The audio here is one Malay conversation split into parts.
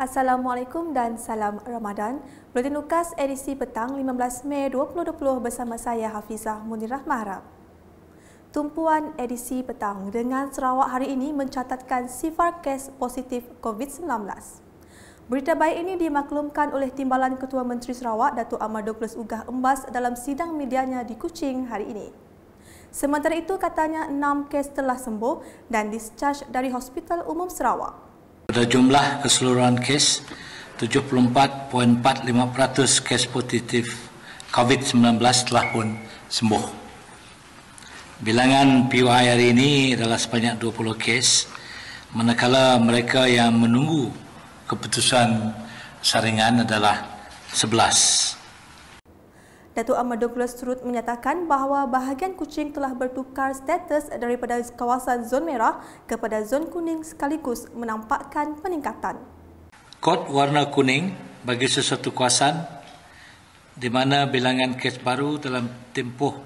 Assalamualaikum dan salam Ramadan. Buletin Lukas edisi petang 15 Mei 2020 bersama saya Hafizah Munirah Maharab. Tumpuan edisi petang dengan Sarawak hari ini mencatatkan sifar kes positif COVID-19. Berita baik ini dimaklumkan oleh Timbalan Ketua Menteri Sarawak Datuk Amar Douglas Ugah Embas dalam sidang medianya di Kuching hari ini. Sementara itu katanya enam kes telah sembuh dan discharge dari Hospital Umum Sarawak. Pada jumlah keseluruhan kes, 74.45% kes positif COVID-19 telah pun sembuh. Bilangan PY hari ini adalah sebanyak 20 kes, manakala mereka yang menunggu keputusan saringan adalah 11 Datuk Ahmad Douglas Trout menyatakan bahawa bahagian kucing telah bertukar status daripada kawasan zon merah kepada zon kuning sekaligus menampakkan peningkatan. Kod warna kuning bagi sesuatu kawasan di mana bilangan kes baru dalam tempoh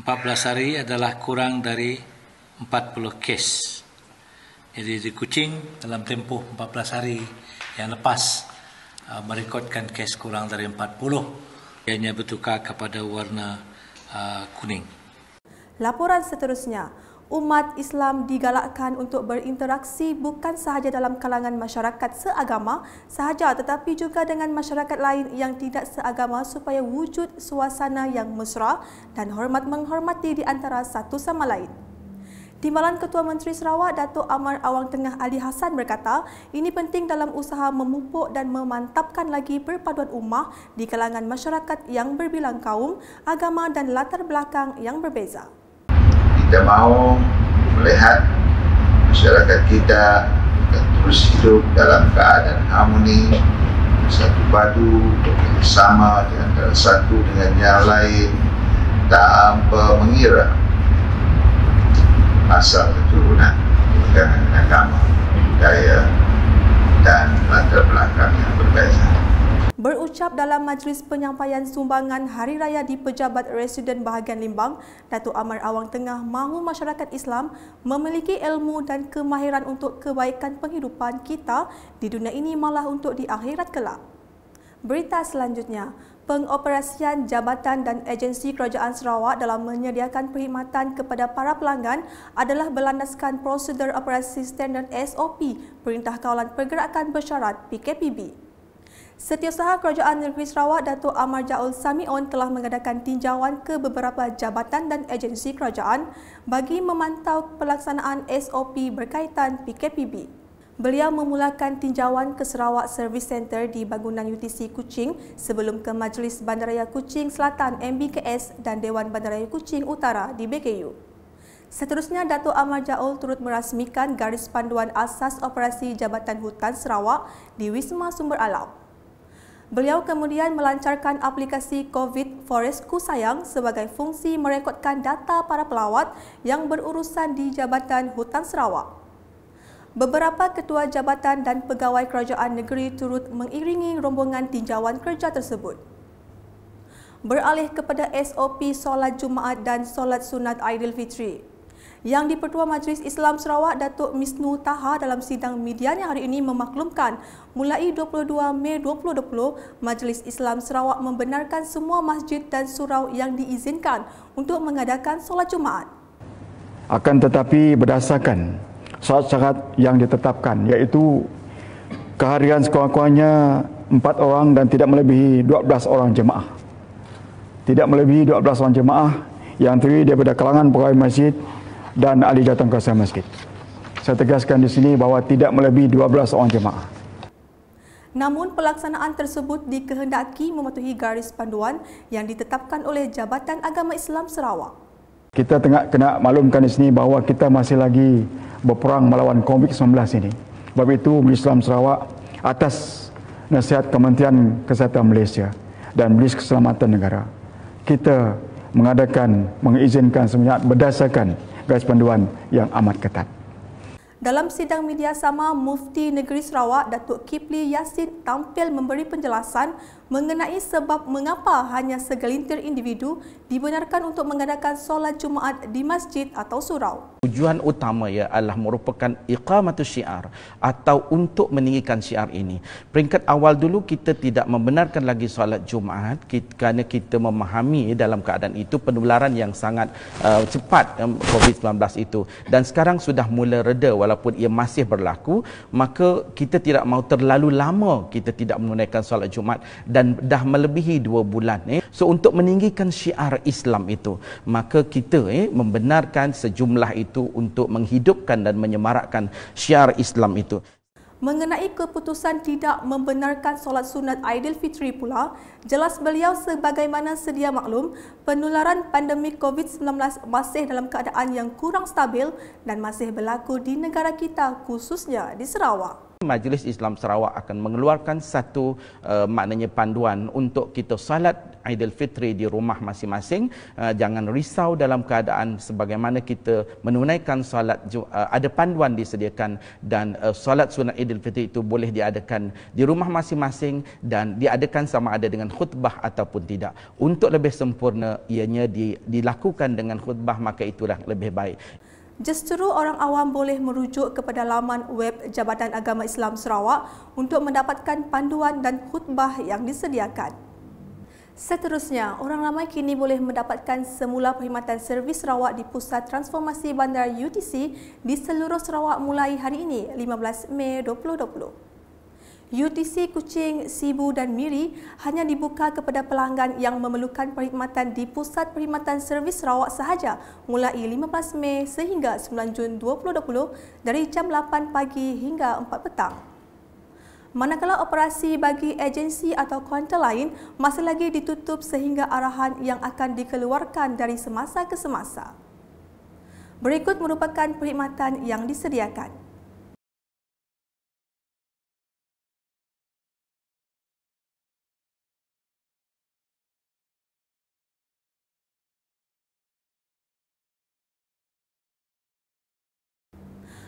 14 hari adalah kurang dari 40 kes. Jadi di Kuching dalam tempoh 14 hari yang lepas uh, merekodkan kes kurang dari 40 kes ianya bertukar kepada warna uh, kuning. Laporan seterusnya, umat Islam digalakkan untuk berinteraksi bukan sahaja dalam kalangan masyarakat seagama sahaja tetapi juga dengan masyarakat lain yang tidak seagama supaya wujud suasana yang mesra dan hormat menghormati di antara satu sama lain. Timbalan Ketua Menteri Sarawak Datuk Amar Awang Tengah Ali Hassan berkata, ini penting dalam usaha memupuk dan memantapkan lagi perpaduan ummah di kalangan masyarakat yang berbilang kaum, agama dan latar belakang yang berbeza. Kita mahu melihat masyarakat kita terus hidup dalam keadaan harmoni, satu padu, bersama dengan satu dengan yang lain, tanpa mengira asal keturunan dan agama, budaya dan latar belakang yang berbeza. Berucap dalam majlis penyampaian sumbangan Hari Raya di Pejabat Residen Bahagian Limbang, Datuk Amar Awang Tengah mahu masyarakat Islam memiliki ilmu dan kemahiran untuk kebaikan penghidupan kita di dunia ini malah untuk di akhirat kelak. Berita selanjutnya, pengoperasian jabatan dan agensi kerajaan Sarawak dalam menyediakan perkhidmatan kepada para pelanggan adalah berlandaskan prosedur operasi standard SOP Perintah Kawalan Pergerakan Bersyarat PKPB. Setiausaha Kerajaan Negeri Sarawak Datuk Amar Jaul Samion telah mengadakan tinjauan ke beberapa jabatan dan agensi kerajaan bagi memantau pelaksanaan SOP berkaitan PKPB. Beliau memulakan tinjauan ke Sarawak Service Center di bangunan UTC Kuching sebelum ke Majlis Bandaraya Kuching Selatan MBKS dan Dewan Bandaraya Kuching Utara di BKU. Seterusnya, Datuk Amar Jaul turut merasmikan garis panduan asas operasi Jabatan Hutan Sarawak di Wisma Sumber Alam. Beliau kemudian melancarkan aplikasi COVID Forest Kusayang sebagai fungsi merekodkan data para pelawat yang berurusan di Jabatan Hutan Sarawak. Beberapa ketua jabatan dan pegawai kerajaan negeri turut mengiringi rombongan tinjauan kerja tersebut. Beralih kepada SOP solat Jumaat dan solat sunat Aidilfitri. Yang di-Pertua Majlis Islam Sarawak Datuk Misnu Taha dalam sidang medianya hari ini memaklumkan mulai 22 Mei 2020 Majlis Islam Sarawak membenarkan semua masjid dan surau yang diizinkan untuk mengadakan solat Jumaat. Akan tetapi berdasarkan syarat-syarat yang ditetapkan yaitu kehadiran sekurang-kurangnya empat orang dan tidak melebihi dua belas orang jemaah. Tidak melebihi dua belas orang jemaah yang terdiri daripada kalangan pegawai masjid dan ahli jatuh kuasa masjid. Saya tegaskan di sini bahawa tidak melebihi dua belas orang jemaah. Namun pelaksanaan tersebut dikehendaki mematuhi garis panduan yang ditetapkan oleh Jabatan Agama Islam Sarawak kita tengah kena maklumkan di sini bahawa kita masih lagi berperang melawan COVID-19 ini. Sebab itu Menteri Islam Sarawak atas nasihat Kementerian Kesihatan Malaysia dan Menteri Keselamatan Negara. Kita mengadakan, mengizinkan semuanya berdasarkan garis panduan yang amat ketat. Dalam sidang media sama Mufti Negeri Sarawak Datuk Kipli Yassin tampil memberi penjelasan mengenai sebab mengapa hanya segelintir individu dibenarkan untuk mengadakan solat Jumaat di masjid atau surau. Tujuan utama ya adalah merupakan iqamatu syiar atau untuk meninggikan syiar ini. Peringkat awal dulu kita tidak membenarkan lagi solat Jumaat kerana kita memahami dalam keadaan itu penularan yang sangat uh, cepat um, COVID-19 itu dan sekarang sudah mula reda walaupun ia masih berlaku maka kita tidak mahu terlalu lama kita tidak menunaikan solat Jumat dan dah melebihi dua bulan eh. so untuk meninggikan syiar Islam itu maka kita eh, membenarkan sejumlah itu untuk menghidupkan dan menyemarakkan syiar Islam itu Mengenai keputusan tidak membenarkan solat sunat Aidilfitri pula, jelas beliau sebagaimana sedia maklum, penularan pandemik COVID-19 masih dalam keadaan yang kurang stabil dan masih berlaku di negara kita khususnya di Sarawak. Majlis Islam Sarawak akan mengeluarkan satu uh, maknanya panduan untuk kita salat Aidilfitri di rumah masing-masing uh, jangan risau dalam keadaan sebagaimana kita menunaikan salat uh, ada panduan disediakan dan uh, salat sunat Aidilfitri itu boleh diadakan di rumah masing-masing dan diadakan sama ada dengan khutbah ataupun tidak untuk lebih sempurna ianya di, dilakukan dengan khutbah maka itulah lebih baik Justeru orang awam boleh merujuk kepada laman web Jabatan Agama Islam Sarawak untuk mendapatkan panduan dan khutbah yang disediakan. Seterusnya, orang ramai kini boleh mendapatkan semula perkhidmatan servis Sarawak di Pusat Transformasi Bandar UTC di seluruh Sarawak mulai hari ini, 15 Mei 2020. UTC Kucing Sibu dan Miri hanya dibuka kepada pelanggan yang memerlukan perkhidmatan di Pusat Perkhidmatan Servis Sarawak sahaja mulai 15 Mei sehingga 9 Jun 2020 dari jam 8 pagi hingga 4 petang. Manakala operasi bagi agensi atau kaunter lain masih lagi ditutup sehingga arahan yang akan dikeluarkan dari semasa ke semasa. Berikut merupakan perkhidmatan yang disediakan.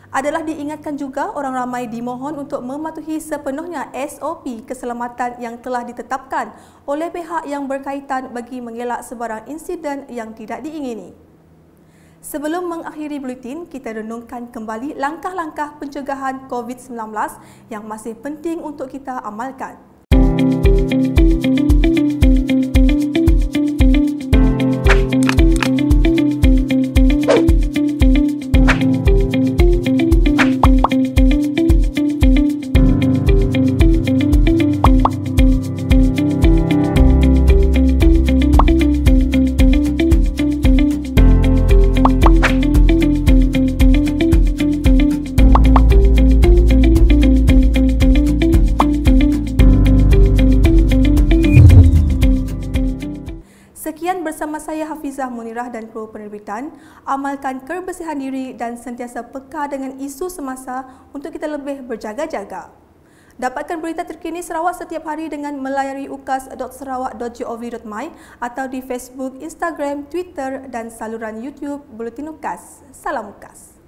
adalah diingatkan juga orang ramai dimohon untuk mematuhi sepenuhnya SOP keselamatan yang telah ditetapkan oleh pihak yang berkaitan bagi mengelak sebarang insiden yang tidak diingini. Sebelum mengakhiri bulletin, kita renungkan kembali langkah-langkah pencegahan COVID-19 yang masih penting untuk kita amalkan. Música Sekian bersama saya Hafizah Munirah dan kru penerbitan. Amalkan kebersihan diri dan sentiasa peka dengan isu semasa untuk kita lebih berjaga-jaga. Dapatkan berita terkini Sarawak setiap hari dengan melayari ukas.sarawak.gov.my atau di Facebook, Instagram, Twitter dan saluran YouTube Bulletin Ukas. Salam Ukas!